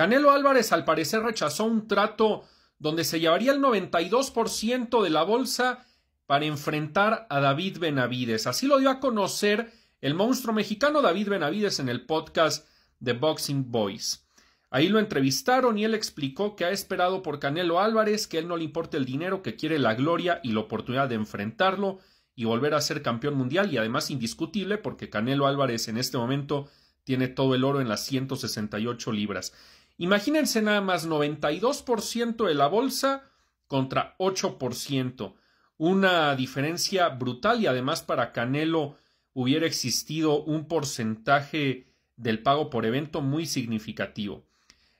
Canelo Álvarez al parecer rechazó un trato donde se llevaría el 92% de la bolsa para enfrentar a David Benavides. Así lo dio a conocer el monstruo mexicano David Benavides en el podcast de Boxing Boys. Ahí lo entrevistaron y él explicó que ha esperado por Canelo Álvarez, que él no le importa el dinero, que quiere la gloria y la oportunidad de enfrentarlo y volver a ser campeón mundial y además indiscutible porque Canelo Álvarez en este momento tiene todo el oro en las 168 libras. Imagínense nada más 92% de la bolsa contra 8%. Una diferencia brutal y además para Canelo hubiera existido un porcentaje del pago por evento muy significativo.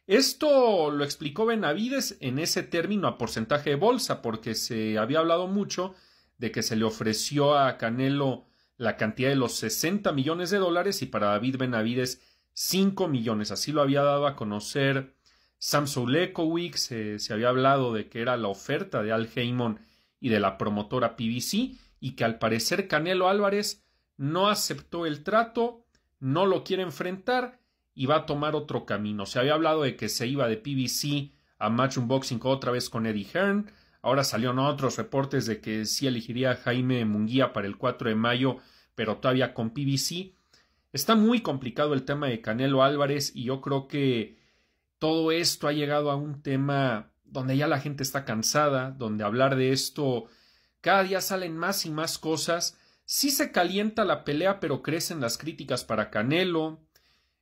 Esto lo explicó Benavides en ese término a porcentaje de bolsa, porque se había hablado mucho de que se le ofreció a Canelo la cantidad de los 60 millones de dólares y para David Benavides 5 millones. Así lo había dado a conocer Sam Soulekowicz. se había hablado de que era la oferta de Al Heyman y de la promotora PBC y que al parecer Canelo Álvarez no aceptó el trato, no lo quiere enfrentar y va a tomar otro camino. Se había hablado de que se iba de PBC a Match Unboxing otra vez con Eddie Hearn. Ahora salieron otros reportes de que sí elegiría a Jaime Munguía para el 4 de mayo, pero todavía con PBC. Está muy complicado el tema de Canelo Álvarez y yo creo que todo esto ha llegado a un tema donde ya la gente está cansada, donde hablar de esto cada día salen más y más cosas. Sí se calienta la pelea, pero crecen las críticas para Canelo.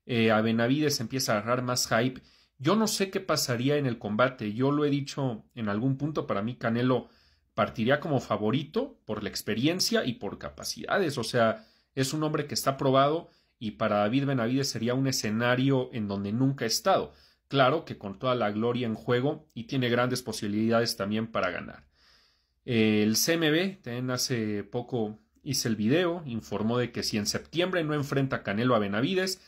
Eh, a Benavides empieza a agarrar más hype. Yo no sé qué pasaría en el combate. Yo lo he dicho en algún punto. Para mí, Canelo partiría como favorito por la experiencia y por capacidades. O sea, es un hombre que está probado y para David Benavides sería un escenario en donde nunca ha estado. Claro que con toda la gloria en juego y tiene grandes posibilidades también para ganar. El CMB, también hace poco hice el video, informó de que si en septiembre no enfrenta Canelo a Benavides,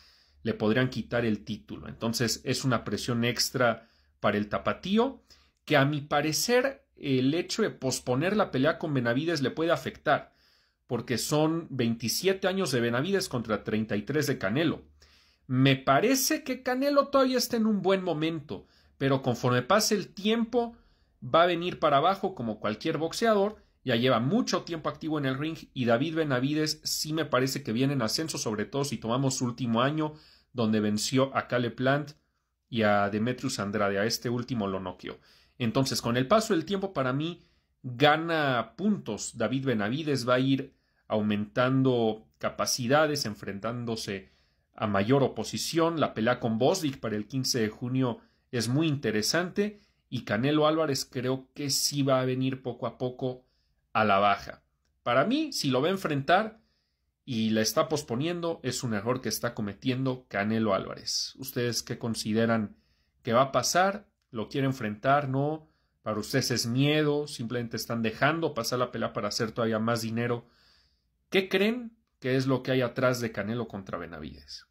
le podrían quitar el título. Entonces es una presión extra para el tapatío, que a mi parecer el hecho de posponer la pelea con Benavides le puede afectar porque son 27 años de Benavides contra 33 de Canelo. Me parece que Canelo todavía está en un buen momento, pero conforme pase el tiempo va a venir para abajo como cualquier boxeador, ya lleva mucho tiempo activo en el ring y David Benavides sí me parece que viene en ascenso, sobre todo si tomamos su último año donde venció a Cale Plant y a Demetrius Andrade, a este último lo Entonces, con el paso del tiempo para mí gana puntos David Benavides, va a ir aumentando capacidades, enfrentándose a mayor oposición. La pelea con Bosdick para el 15 de junio es muy interesante y Canelo Álvarez creo que sí va a venir poco a poco a la baja. Para mí, si lo va a enfrentar y la está posponiendo, es un error que está cometiendo Canelo Álvarez. ¿Ustedes qué consideran que va a pasar? ¿Lo quiere enfrentar? ¿No? Para ustedes es miedo, simplemente están dejando pasar la pelea para hacer todavía más dinero ¿Qué creen que es lo que hay atrás de Canelo contra Benavides?